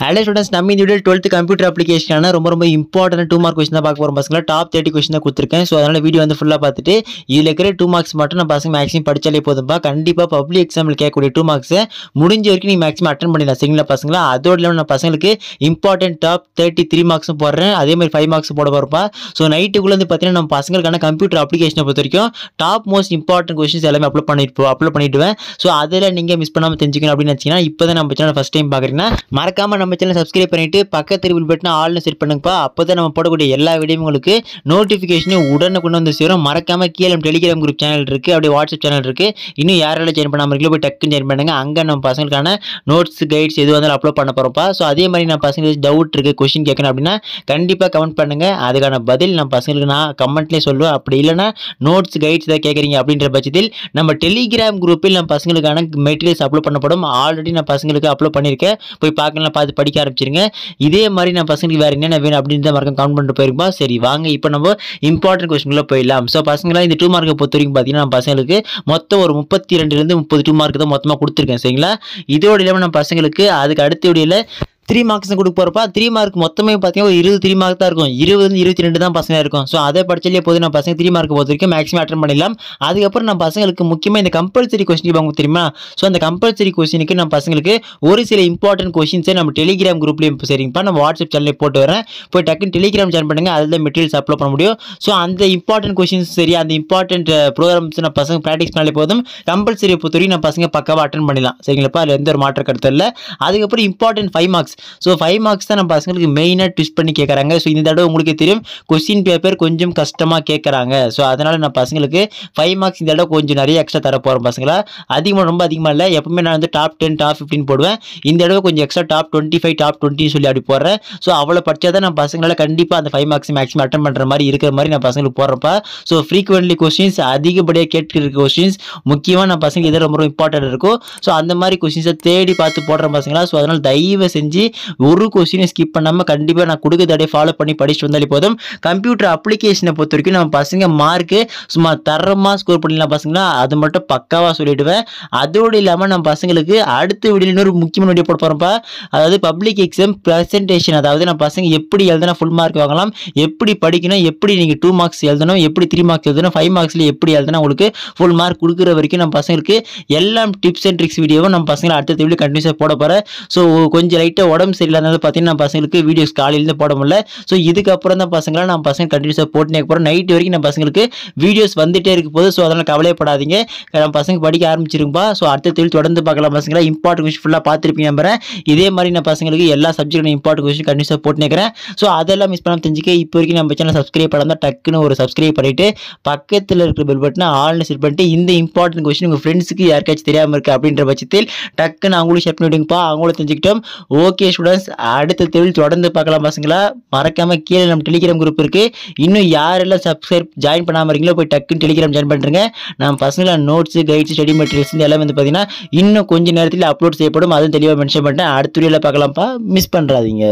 hello students நம்ம இந்த video twelfth computer application ரொம்ப ரொம்ப இம்பார்ட்டன்ட் டூ மார்க் கொஸ்டின் தான் பார்க்க போகிறோம் பசங்களா டாப் தேர்ட்டி கொஸ்டின் தான் கொடுத்துருக்கேன் ஸோ அதனால் வீடியோ வந்து ஃபுல்லாக பார்த்துட்டு இதில் இருக்கிற டூ மார்க்ஸ் மட்டும் நான் பசங்க மேக்ஸிமம் படித்தாலே போதும்பா கண்டிப்பாக பப்ளிக் எக்ஸாமில் கேட்கக்கூடிய டூ மார்க்ஸ் முடிஞ்ச வரைக்கும் நீங்கள் மேக்ஸிமம் அட்டன் பண்ணிடலாம் சரிங்களா பசங்களா அதோட இல்லாமல் நான் பசங்களுக்கு இம்பார்ட்டன்ட் டாப் தேர்ட்டி த்ரீ மார்க்ஸும் போடுறேன் அதே மாதிரி ஃபைவ் மார்க்ஸ் போட போகிறப்பா ஸோ நைட்டுக்குள்ளே வந்து பார்த்தீங்கன்னா நம்ம பசங்களுக்கான கம்ப்யூட்டர் அப்ளிகேஷனை பொறுத்த வரைக்கும் டாப் மோஸ்ட் இம்பார்ட்டன் கொஸ்டின்ஸ் எல்லாமே அப்லோட் பண்ணிட்டு அப்லோட் பண்ணிவிடுவேன் ஸோ அதில் நீங்கள் மிஸ் பண்ணாமல் தெரிஞ்சுக்கணும் அப்படின்னு நினச்சிங்கன்னா இப்போ தான் நம்ம சேனல் ஃபஸ்ட் டைம் பார்க்குறீங்கன்னா மறக்காமல் நம்ம சேனல் சப்ஸ்கிரைப் பண்ணிவிட்டு பக்கத்தில் பில் பட்டனை ஆல்னு செட் பண்ணுங்கப்பா அப்போ தான் நம்ம போடக்கூடிய எல்லா வீடியோ உங்களுக்கு நோட்டிஃபிகேஷனும் உடனே கொண்டு வந்து சேரும் மறக்காமல் கீழே டெலிகிராம் குரூப் சேனல் இருக்குது அப்படியே வாட்ஸ்அப் சேனல் இருக்குது இன்னும் யாரெல்லாம் ஜாயின் பண்ணாமல் இருக்கீங்களோ போய் டக்குன்னு ஜாயின் பண்ணுங்க அங்கே நம்ம பசங்களுக்கான நோட்ஸ் கைட்ஸ் எது வந்தாலும் அப்லோட் பண்ண போறப்பா ஸோ அதே மாதிரி நான் பசங்களுக்கு டவுட் இருக்குது கொஸ்டின் கேட்கணும் அப்படின்னா கண்டிப்பாக கமெண்ட் பண்ணுங்க அதுக்கான பதில் நம்ம பசங்களுக்கு நான் கமெண்ட்லேயே சொல்லுவேன் அப்படி இல்லைனா நோட்ஸ் கைட்ஸ் ஏதாவது கேட்குறீங்க அப்படின்ற பட்சத்தில் நம்ம டெலிகிராம் குரூப்பில் நம்ம பசங்களுக்கான மெட்டீரியல்ஸ் அப்லோட் பண்ணப்படும் ஆல்ரெடி நான் பசங்களுக்கு அப்லோட் பண்ணியிருக்கேன் போய் பார்க்கலாம் பார்த்து அது படிக்க ஆரம்பிச்சிருங்க இதே மாதிரி நான் பசங்களுக்கு வேறு என்னென்ன வேணும் அப்படின்னு தான் மறக்க கவுண்ட் பண்ணிட்டு போயிருப்பா சரி வாங்க இப்போ நம்ம இம்பார்ட்டன்ட் கொஸ்டின்குள்ளே போயிடலாம் ஸோ பசங்களாம் இந்த டூ மார்க்கை பொறுத்த வரைக்கும் பார்த்தீங்கன்னா நான் பசங்களுக்கு மொத்தம் ஒரு முப்பத்தி ரெண்டுலேருந்து முப்பது டூ மார்க் தான் மொத்தமாக கொடுத்துருக்கேன் சரிங்களா இதோட இல்லாமல் நான் பசங்களுக்கு அதுக்கு அடுத்த வீடியோவில் த்ரீ மார்க்ஸ் கொடுக்க போகிறப்ப த்ரீ மார்க் மொத்தமே பார்த்தீங்கன்னா ஒரு இருபது த்ரீ மார்க் தான் இருக்கும் இருபது இருபத்தி ரெண்டு தான் பசங்க இருக்கும் ஸோ அதை படிச்சாலே போதும் நான் பசங்க த்ரீ மார்க் பொறுத்த வரைக்கும் மேக்ஸிமம் அட்டன் பண்ணிடலாம் அதுக்கப்புறம் நான் பசங்களுக்கு முக்கியமாக இந்த கம்பல்சரி கொஸ்டின் பார்க்க தெரியுமா ஸோ அந்த கம்பல்சரி கொஸ்டினுக்கு நான் பசங்களுக்கு ஒரு சில இம்பார்ட்டன்ட் கொஸ்டின்ஸை நம்ம டெலிகிராம் குரூப்லேயும் சரிங்கப்பா நம்ம வாட்ஸ்அப் சேனலே போட்டு வரேன் போய் டக்குன்னு டெலிகிராம் ஜாயின் பண்ணுங்கள் அதில் தான் மெட்டீரியல்ஸ் அப்லோட் பண்ண முடியும் ஸோ அந்த இம்பார்ட்டன்ட் கொஸ்டின்ஸ் சரி அந்த இம்பார்ட்டன்ட் ப்ரோக்ராம்ஸ் நான் பசங்க ப்ராக்டிஸ் பண்ணாலே போதும் கம்பல்சரி பொறுத்தவரைக்கும் நான் பசங்க பக்காவாக அட்டன் பண்ணிடலாம் சரிங்களாப்பா அதில் எந்த ஒரு மாற்ற கருத்து இல்லை அதுக்கப்புறம் important five marks so five marks தான் நம்ம பசங்களுக்கு மெயினாக ட்விஸ்ட் பண்ணி கேட்குறாங்க ஸோ இந்த தடவை உங்களுக்கு தெரியும் கொஸ்டின் பேப்பர் கொஞ்சம் கஷ்டமாக கேட்குறாங்க ஸோ அதனால் நான் பசங்களுக்கு ஃபைவ் மார்க்ஸ் இந்த தடவை கொஞ்சம் நிறைய எக்ஸ்ட்ரா தர போகிறேன் பசங்களா அதிகமாக ரொம்ப அதிகமாக இல்லை எப்பவுமே நான் வந்து டாப் டென் டாப் ஃபிஃப்டின் போடுவேன் இந்த தடவை கொஞ்சம் extra top twenty five top டுவெண்ட்டின்னு சொல்லி அப்படி போடுறேன் ஸோ அவ்வளோ படித்தா தான் நான் பசங்களால் கண்டிப்பாக அந்த ஃபைவ் மார்க்ஸ் மேக்ஸிமம் அட்டன் பண்ணுற மாதிரி இருக்கிற மாதிரி நான் பசங்களுக்கு போகிறப்பா ஸோ ஃப்ரீக்வெண்ட்லி கொஸ்டின்ஸ் அதிகப்படியாக கேட்டுருக்க கொஸ்டின்ஸ் முக்கியமாக நான் பசங்களுக்கு இதை ரொம்ப ரொம்ப இம்பார்ட்டன்ட் இருக்கும் ஸோ அந்த மாதிரி கொஸ்டின்ஸை தேடி பார்த்து போடுற பசங்களா ஸோ அதனால் தயவு செஞ்சு இருந்துச்சு ஒரு கொஸ்டினை ஸ்கிப் பண்ணாமல் கண்டிப்பாக நான் கொடுக்க தடையை ஃபாலோ பண்ணி படிச்சுட்டு வந்தாலே போதும் கம்ப்யூட்டர் அப்ளிகேஷனை பொறுத்த வரைக்கும் நம்ம பசங்க மார்க்கு சும்மா தரமாக ஸ்கோர் பண்ணிடலாம் பசங்கன்னா அது மட்டும் பக்காவாக சொல்லிடுவேன் அதோடு இல்லாமல் நம்ம பசங்களுக்கு அடுத்த வீடியோ இன்னொரு முக்கியமான வீடியோ போட போகிறோம்ப்பா அதாவது பப்ளிக் எக்ஸாம் ப்ரெசன்டேஷன் அதாவது நம்ம பசங்க எப்படி எழுதுனா ஃபுல் மார்க் வாங்கலாம் எப்படி படிக்கணும் எப்படி நீங்கள் டூ மார்க்ஸ் எழுதணும் எப்படி த்ரீ மார்க்ஸ் எழுதணும் ஃபைவ் மார்க்ஸில் எப்படி எழுதணும் உங்களுக்கு ஃபுல் மார்க் கொடுக்குற வரைக்கும் நம்ம பசங்களுக்கு எல்லாம் டிப்ஸ் அண்ட் ட்ரிக்ஸ் வீடியோவும் நம்ம பசங்களை அடுத்த வீடியோ கண்டினியூஸாக போட போகிறேன் ஸோ கொஞ்சம் லைட்டாக உடம்பு சரியில்லாதது பார்த்தீங்கன்னா நான் பசங்களுக்கு வீடியோஸ் காலையிலேருந்து போட முடியல ஸோ இதுக்கப்புறம் தான் பசங்களை நான் பசங்க கண்டினியூஸாக போட்டுனே அப்புறம் நைட் வரைக்கும் நான் பசங்களுக்கு வீடியோஸ் வந்துகிட்டே இருக்க போது ஸோ அதனால் கவலைப்படாதீங்க நம்ம பசங்க படிக்க ஆரம்பிச்சிருப்பா ஸோ அடுத்த தொழில் தொடர்ந்து பார்க்கலாம் பசங்களை இம்பார்ட்டன்ட் கொஸ்டின் ஃபுல்லாக பார்த்துருப்பீங்க நம்புறேன் இதே மாதிரி நான் பசங்களுக்கு எல்லா சப்ஜெக்ட் இம்பார்ட்டன் கொஸ்டின் கண்டினியூஸாக போட்டுனேக்கிறேன் ஸோ அதெல்லாம் மிஸ் பண்ணாமல் தெரிஞ்சுக்க இப்போ வரைக்கும் நம்ம சேனல் சப்ஸ்கிரைப் பண்ணாமல் டக்குன்னு ஒரு சப்ஸ்கிரைப் பண்ணிவிட்டு பக்கத்தில் இருக்கிற பெல் பட்டினா ஆல்னு செட் பண்ணிட்டு இந்த இம்பார்ட்டன் கொஸ்டின் உங்கள் ஃப்ரெண்ட்ஸுக்கு யாருக்காச்சும் தெரியாமல் இருக்குது அப்படின்ற பட்சத்தில் டக்குன்னு அவங்களும் ஷேர் பண்ணிவிடுங்கப்பா அவங்களும் தெரிஞ்சுக்கிட்டோம் ஓகே ஓகே ஸ்டூடெண்ட்ஸ் அடுத்த தேவில் தொடர்ந்து பார்க்கலாம் பசங்களா மறக்காமல் கீழே நம்ம டெலிகிராம் குரூப் இருக்குது இன்னும் யாரெல்லாம் சப்ஸ்கிரைப் ஜாயின் பண்ணாமல் இருக்கீங்களோ போய் டக்குன்னு டெலிகிராம் ஜாயின் பண்ணுறேங்க நம்ம பசங்களா நோட்ஸு கைட்ஸ் ஸ்டடி மெட்டீரியல்ஸ் எல்லாமே வந்து பார்த்தீங்கன்னா இன்னும் கொஞ்சம் நேரத்தில் அப்லோட் செய்யப்படும் அதுவும் தெளிவாக மென்ஷன் பண்ணிட்டேன் அடுத்த வீடியோவில் பார்க்கலாம்ப்பா மிஸ் பண்ணுறாதீங்க